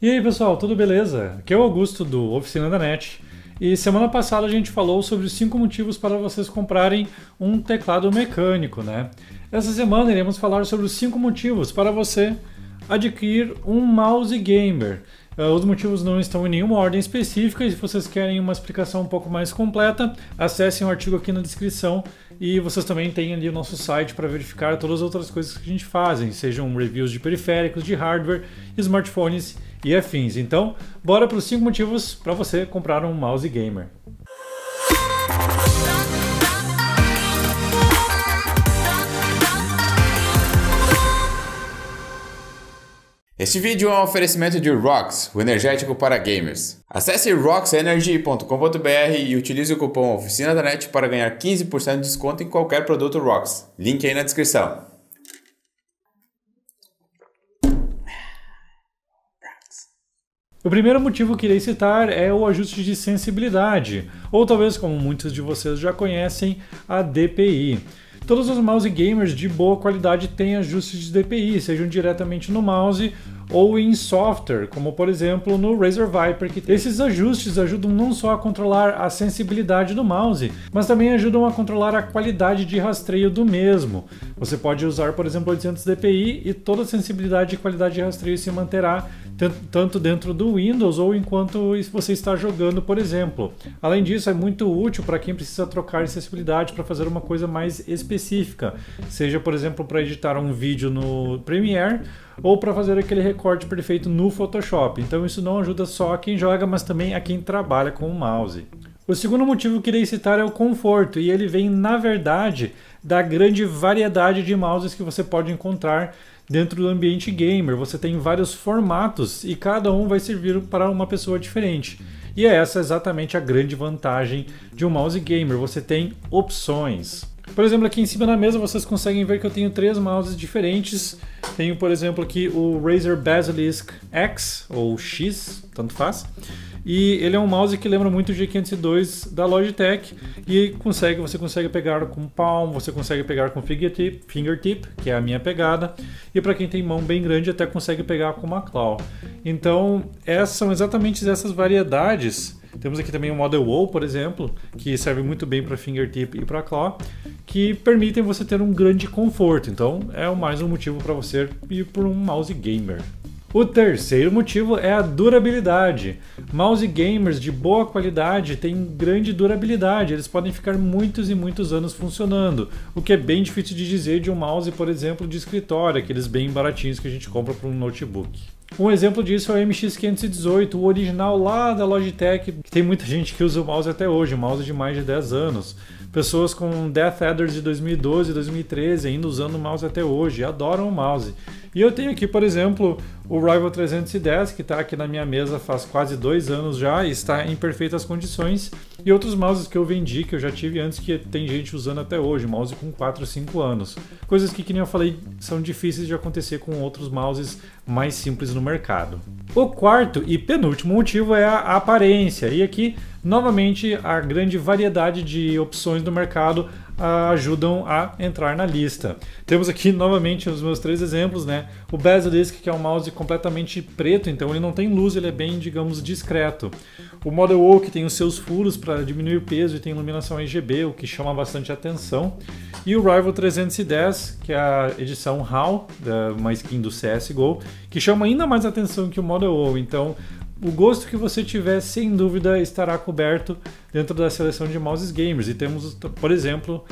E aí pessoal, tudo beleza? Aqui é o Augusto do Oficina da NET e semana passada a gente falou sobre cinco motivos para vocês comprarem um teclado mecânico, né? Essa semana iremos falar sobre os cinco motivos para você adquirir um mouse gamer. Eh, os motivos não estão em nenhuma ordem específica e se vocês querem uma explicação um pouco mais completa, acessem o artigo aqui na descrição e vocês também têm ali o nosso site para verificar todas as outras coisas que a gente faz, sejam reviews de periféricos, de hardware, smartphones e afins. Então, bora para os 5 motivos para você comprar um mouse gamer. Este vídeo é um oferecimento de ROX, o energético para gamers. Acesse roxenergy.com.br e utilize o cupom Oficina da Net para ganhar 15% de desconto em qualquer produto Rox. Link aí na descrição. O primeiro motivo que irei citar é o ajuste de sensibilidade, ou talvez como muitos de vocês já conhecem, a DPI. Todos os mouse gamers de boa qualidade têm ajustes de DPI, sejam diretamente no mouse ou em software, como por exemplo no Razer Viper. Que esses ajustes ajudam não só a controlar a sensibilidade do mouse, mas também ajudam a controlar a qualidade de rastreio do mesmo. Você pode usar, por exemplo, 800 dpi e toda a sensibilidade e qualidade de rastreio se manterá tanto dentro do Windows ou enquanto você está jogando, por exemplo. Além disso, é muito útil para quem precisa trocar sensibilidade para fazer uma coisa mais específica, seja, por exemplo, para editar um vídeo no Premiere ou para fazer aquele recorte perfeito no Photoshop. Então isso não ajuda só a quem joga, mas também a quem trabalha com o mouse. O segundo motivo que irei citar é o conforto, e ele vem, na verdade, da grande variedade de mouses que você pode encontrar dentro do ambiente gamer. Você tem vários formatos e cada um vai servir para uma pessoa diferente. E é essa é exatamente a grande vantagem de um mouse gamer: você tem opções. Por exemplo, aqui em cima na mesa vocês conseguem ver que eu tenho três mouses diferentes. Tenho, por exemplo, aqui o Razer Basilisk X, ou X, tanto faz. E ele é um mouse que lembra muito o G502 da Logitech e consegue, você consegue pegar com palm, você consegue pegar com fingertip, fingertip que é a minha pegada, e para quem tem mão bem grande até consegue pegar com uma claw. Então, essas são exatamente essas variedades. Temos aqui também o Model Wall por exemplo, que serve muito bem para fingertip e para claw que permitem você ter um grande conforto. Então, é mais um motivo para você ir por um mouse gamer. O terceiro motivo é a durabilidade. Mouse gamers de boa qualidade têm grande durabilidade, eles podem ficar muitos e muitos anos funcionando, o que é bem difícil de dizer de um mouse, por exemplo, de escritório, aqueles bem baratinhos que a gente compra para um notebook. Um exemplo disso é o MX518, o original lá da Logitech, que tem muita gente que usa o mouse até hoje, mouse de mais de 10 anos. Pessoas com Death Adders de 2012, 2013 ainda usando o mouse até hoje, adoram o mouse. E eu tenho aqui, por exemplo, o Rival 310, que está aqui na minha mesa faz quase dois anos já e está em perfeitas condições. E outros mouses que eu vendi, que eu já tive antes, que tem gente usando até hoje, mouse com 4 ou 5 anos. Coisas que, que nem eu falei, são difíceis de acontecer com outros mouses mais simples no mercado. O quarto e penúltimo motivo é a aparência. E aqui, novamente, a grande variedade de opções do mercado ah, ajudam a entrar na lista. Temos aqui novamente os meus três exemplos, né? O Basilisk, que é um mouse completamente preto, então ele não tem luz, ele é bem, digamos, discreto. O Model O que tem os seus furos para diminuir o peso e tem iluminação RGB, o que chama bastante atenção. E o Rival 310, que é a edição HAL, uma skin do CSGO, que chama ainda mais atenção que o Model O. Então, o gosto que você tiver, sem dúvida, estará coberto dentro da seleção de mouses gamers. E temos, por exemplo,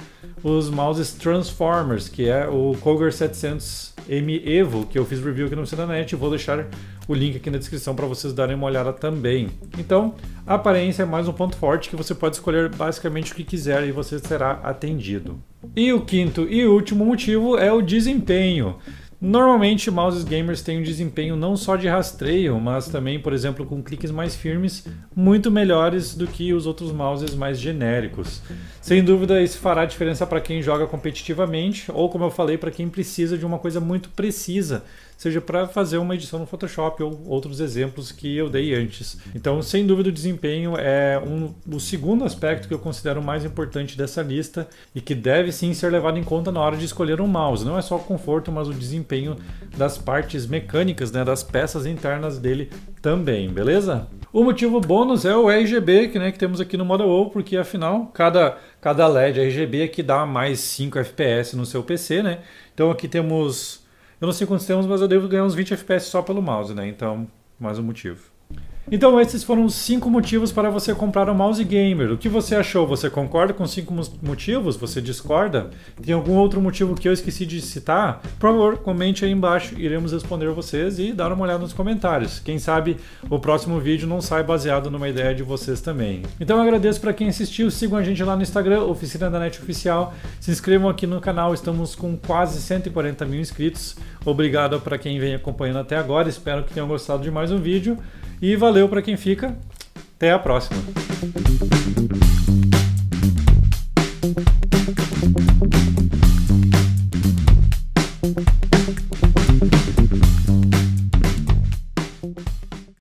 os mouses Transformers, que é o Koger 700M Evo, que eu fiz review aqui no Cinanet. Vou deixar o link aqui na descrição para vocês darem uma olhada também. Então, a aparência é mais um ponto forte que você pode escolher basicamente o que quiser e você será atendido. E o quinto e último motivo é o desempenho. Normalmente, mouses gamers têm um desempenho não só de rastreio, mas também, por exemplo, com cliques mais firmes, muito melhores do que os outros mouses mais genéricos. Sem dúvida, isso fará diferença para quem joga competitivamente ou, como eu falei, para quem precisa de uma coisa muito precisa, seja para fazer uma edição no Photoshop ou outros exemplos que eu dei antes. Então, sem dúvida, o desempenho é um, o segundo aspecto que eu considero mais importante dessa lista e que deve sim ser levado em conta na hora de escolher um mouse. Não é só o conforto, mas o desempenho desempenho das partes mecânicas, né, das peças internas dele também, beleza? O motivo bônus é o RGB que, né, que temos aqui no Model O, porque afinal cada, cada LED RGB aqui é dá mais 5 FPS no seu PC, né? Então aqui temos, eu não sei quantos temos, mas eu devo ganhar uns 20 FPS só pelo mouse, né? Então, mais um motivo. Então esses foram os cinco motivos para você comprar um mouse gamer. O que você achou? Você concorda com cinco motivos? Você discorda? Tem algum outro motivo que eu esqueci de citar? Por favor, comente aí embaixo, iremos responder vocês e dar uma olhada nos comentários. Quem sabe o próximo vídeo não sai baseado numa ideia de vocês também. Então eu agradeço para quem assistiu, sigam a gente lá no Instagram, Oficina da NET Oficial, se inscrevam aqui no canal, estamos com quase 140 mil inscritos. Obrigado para quem vem acompanhando até agora, espero que tenham gostado de mais um vídeo. E valeu para quem fica. Até a próxima.